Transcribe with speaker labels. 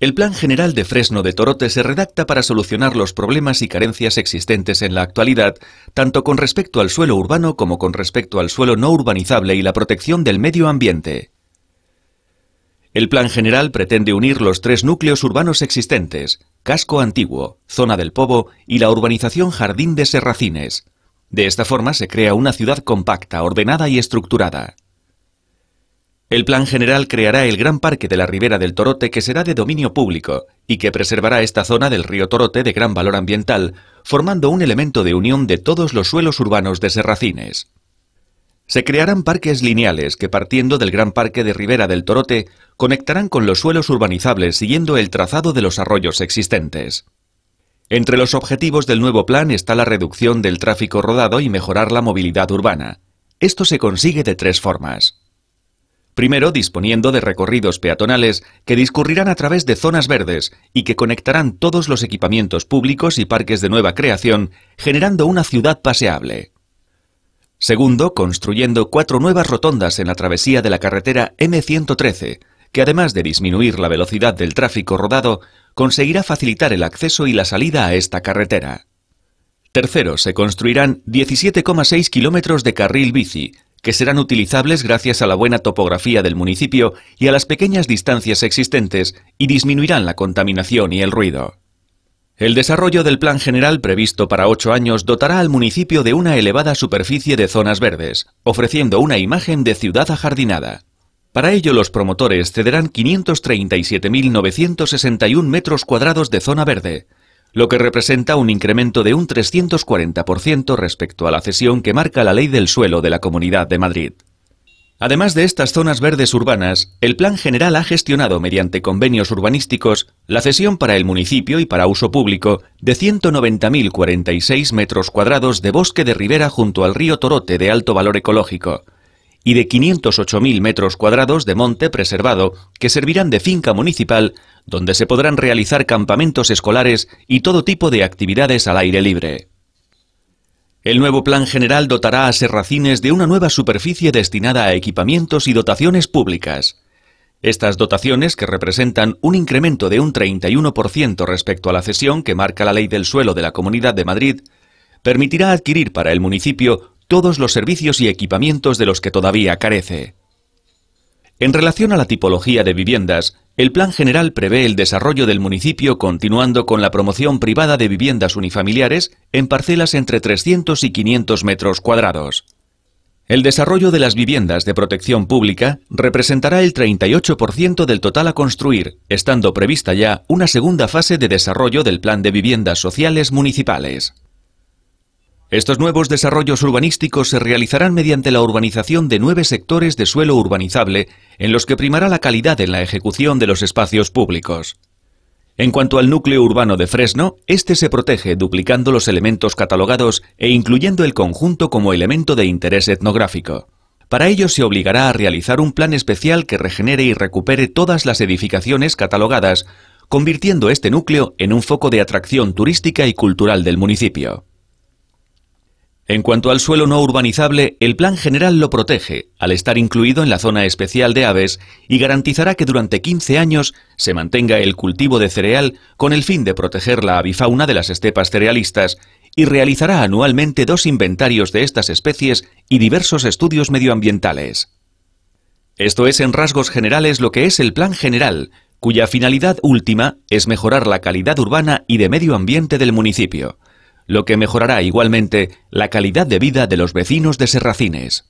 Speaker 1: El Plan General de Fresno de Torote se redacta para solucionar los problemas y carencias existentes en la actualidad, tanto con respecto al suelo urbano como con respecto al suelo no urbanizable y la protección del medio ambiente. El Plan General pretende unir los tres núcleos urbanos existentes, Casco Antiguo, Zona del Povo y la urbanización Jardín de Serracines. De esta forma se crea una ciudad compacta, ordenada y estructurada. El plan general creará el gran parque de la ribera del Torote que será de dominio público y que preservará esta zona del río Torote de gran valor ambiental, formando un elemento de unión de todos los suelos urbanos de Serracines. Se crearán parques lineales que partiendo del gran parque de Ribera del Torote conectarán con los suelos urbanizables siguiendo el trazado de los arroyos existentes. Entre los objetivos del nuevo plan está la reducción del tráfico rodado y mejorar la movilidad urbana. Esto se consigue de tres formas. Primero disponiendo de recorridos peatonales que discurrirán a través de zonas verdes y que conectarán todos los equipamientos públicos y parques de nueva creación, generando una ciudad paseable. Segundo, construyendo cuatro nuevas rotondas en la travesía de la carretera M113, que además de disminuir la velocidad del tráfico rodado, conseguirá facilitar el acceso y la salida a esta carretera. Tercero, se construirán 17,6 kilómetros de carril bici, que serán utilizables gracias a la buena topografía del municipio y a las pequeñas distancias existentes y disminuirán la contaminación y el ruido. El desarrollo del plan general previsto para ocho años dotará al municipio de una elevada superficie de zonas verdes, ofreciendo una imagen de ciudad ajardinada. Para ello, los promotores cederán 537.961 metros cuadrados de zona verde, lo que representa un incremento de un 340% respecto a la cesión que marca la Ley del Suelo de la Comunidad de Madrid. Además de estas zonas verdes urbanas, el Plan General ha gestionado mediante convenios urbanísticos la cesión para el municipio y para uso público de 190.046 metros cuadrados de bosque de ribera junto al río Torote de alto valor ecológico, y de 508.000 metros cuadrados de monte preservado que servirán de finca municipal donde se podrán realizar campamentos escolares y todo tipo de actividades al aire libre. El nuevo plan general dotará a Serracines de una nueva superficie destinada a equipamientos y dotaciones públicas. Estas dotaciones, que representan un incremento de un 31% respecto a la cesión que marca la Ley del Suelo de la Comunidad de Madrid, permitirá adquirir para el municipio todos los servicios y equipamientos de los que todavía carece. En relación a la tipología de viviendas, el Plan General prevé el desarrollo del municipio continuando con la promoción privada de viviendas unifamiliares en parcelas entre 300 y 500 metros cuadrados. El desarrollo de las viviendas de protección pública representará el 38% del total a construir, estando prevista ya una segunda fase de desarrollo del Plan de Viviendas Sociales Municipales. Estos nuevos desarrollos urbanísticos se realizarán mediante la urbanización de nueve sectores de suelo urbanizable en los que primará la calidad en la ejecución de los espacios públicos. En cuanto al núcleo urbano de Fresno, este se protege duplicando los elementos catalogados e incluyendo el conjunto como elemento de interés etnográfico. Para ello se obligará a realizar un plan especial que regenere y recupere todas las edificaciones catalogadas, convirtiendo este núcleo en un foco de atracción turística y cultural del municipio. En cuanto al suelo no urbanizable, el Plan General lo protege, al estar incluido en la zona especial de aves, y garantizará que durante 15 años se mantenga el cultivo de cereal con el fin de proteger la avifauna de las estepas cerealistas y realizará anualmente dos inventarios de estas especies y diversos estudios medioambientales. Esto es en rasgos generales lo que es el Plan General, cuya finalidad última es mejorar la calidad urbana y de medio ambiente del municipio lo que mejorará igualmente la calidad de vida de los vecinos de Serracines.